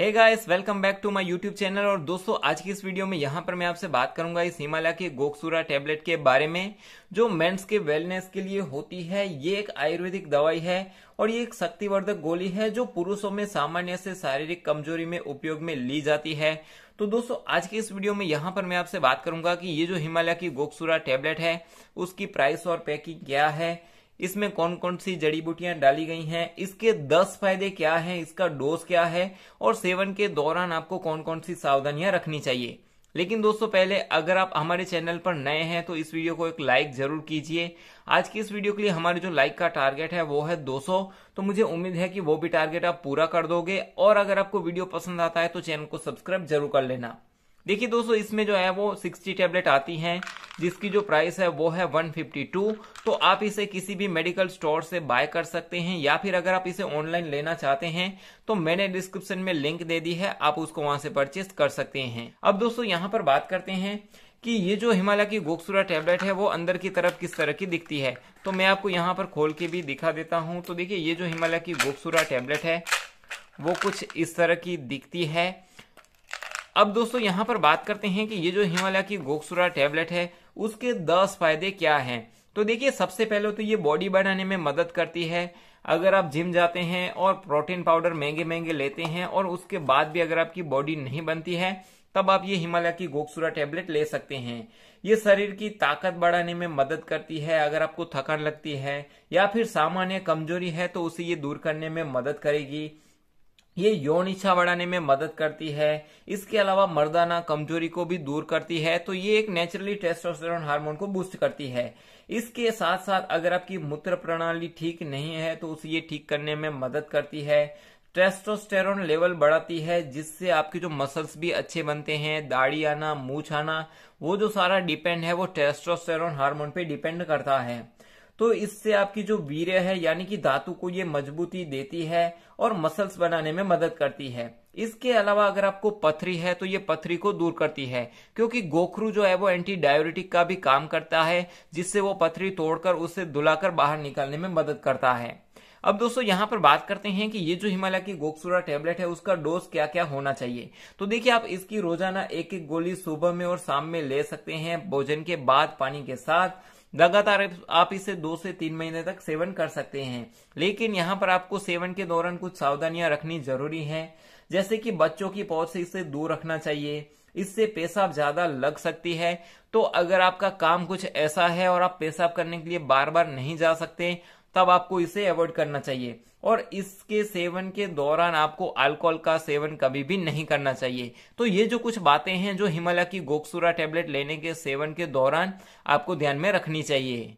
hey guys welcome back to my YouTube channel और दोस्तों आज की इस वीडियो में यहाँ पर मैं आपसे बात करूंगा इस हिमालय के गोकसुरा टेबलेट के बारे में जो मेंस के वेलनेस के लिए होती है ये एक आयुर्वेदिक दवाई है और ये एक शक्तिवर्धक गोली है जो पुरुषों में सामान्य से शारीरिक कमजोरी में उपयोग में ली जाती है तो दोस्तों आज के इस वीडियो में यहाँ पर मैं आपसे बात करूंगा कि ये जो हिमालय की गोकसुरा टेबलेट है उसकी प्राइस और पैकिंग क्या है इसमें कौन कौन सी जड़ी बूटियां डाली गई हैं इसके दस फायदे क्या हैं इसका डोज क्या है और सेवन के दौरान आपको कौन कौन सी सावधानियां रखनी चाहिए लेकिन दोस्तों पहले अगर आप हमारे चैनल पर नए हैं तो इस वीडियो को एक लाइक जरूर कीजिए आज की इस वीडियो के लिए हमारे जो लाइक का टारगेट है वो है 200 तो मुझे उम्मीद है कि वो भी टारगेट आप पूरा कर दोगे और अगर आपको वीडियो पसंद आता है तो चैनल को सब्सक्राइब जरूर कर लेना देखिए दोस्तों इसमें जो है वो 60 टैबलेट आती हैं जिसकी जो प्राइस है वो है 152 तो आप इसे किसी भी मेडिकल स्टोर से बाय कर सकते हैं या फिर अगर आप इसे ऑनलाइन लेना चाहते हैं तो मैंने डिस्क्रिप्शन में लिंक दे दी है आप उसको वहां से परचेस कर सकते हैं अब दोस्तों यहाँ पर बात करते हैं कि ये जो हिमालय की गोकसुरा टेबलेट है वो अंदर की तरफ किस तरह की दिखती है तो मैं आपको यहाँ पर खोल के भी दिखा देता हूँ तो देखिये ये जो हिमालय की गोकसुरा टेबलेट है वो कुछ इस तरह की दिखती है अब दोस्तों यहाँ पर बात करते हैं कि ये जो हिमालय की गोक्सुरा टेबलेट है उसके दस फायदे क्या हैं तो देखिए सबसे पहले तो ये बॉडी बढ़ाने में मदद करती है अगर आप जिम जाते हैं और प्रोटीन पाउडर महंगे महंगे लेते हैं और उसके बाद भी अगर आपकी बॉडी नहीं बनती है तब आप ये हिमालय की गोकसुरा टेबलेट ले सकते हैं ये शरीर की ताकत बढ़ाने में मदद करती है अगर आपको थकान लगती है या फिर सामान्य कमजोरी है तो उसे ये दूर करने में मदद करेगी ये यौन इच्छा बढ़ाने में मदद करती है इसके अलावा मर्दाना कमजोरी को भी दूर करती है तो ये एक नेचुरली टेस्टोस्टेरोन हार्मोन को बूस्ट करती है इसके साथ साथ अगर आपकी मूत्र प्रणाली ठीक नहीं है तो उसे ये ठीक करने में मदद करती है टेस्टोस्टेरोन लेवल बढ़ाती है जिससे आपके जो मसल्स भी अच्छे बनते हैं दाढ़ी आना मूछ आना वो जो सारा डिपेंड है वो टेस्टोस्टेरोन हार्मोन पे डिपेंड करता है तो इससे आपकी जो वीर्य है यानी कि धातु को ये मजबूती देती है और मसल्स बनाने में मदद करती है इसके अलावा अगर आपको पथरी है तो ये पथरी को दूर करती है क्योंकि गोखरू जो है वो एंटी डायोरेटिक का भी काम करता है जिससे वो पथरी तोड़कर उसे धुलाकर बाहर निकालने में मदद करता है अब दोस्तों यहाँ पर बात करते हैं कि ये जो हिमालय की गोकसुरा टेबलेट है उसका डोज क्या क्या होना चाहिए तो देखिए आप इसकी रोजाना एक एक गोली सुबह में और शाम में ले सकते हैं भोजन के बाद पानी के साथ लगातार आप इसे दो से तीन महीने तक सेवन कर सकते हैं लेकिन यहाँ पर आपको सेवन के दौरान कुछ सावधानियां रखनी जरूरी है जैसे कि बच्चों की पहुंच से इसे दूर रखना चाहिए इससे पेशाब ज्यादा लग सकती है तो अगर आपका काम कुछ ऐसा है और आप पेशाब करने के लिए बार बार नहीं जा सकते तब आपको इसे अवॉइड करना चाहिए और इसके सेवन के दौरान आपको अल्कोहल का सेवन कभी भी नहीं करना चाहिए तो ये जो कुछ बातें हैं जो हिमालय की गोक्सुरा टेबलेट लेने के सेवन के दौरान आपको ध्यान में रखनी चाहिए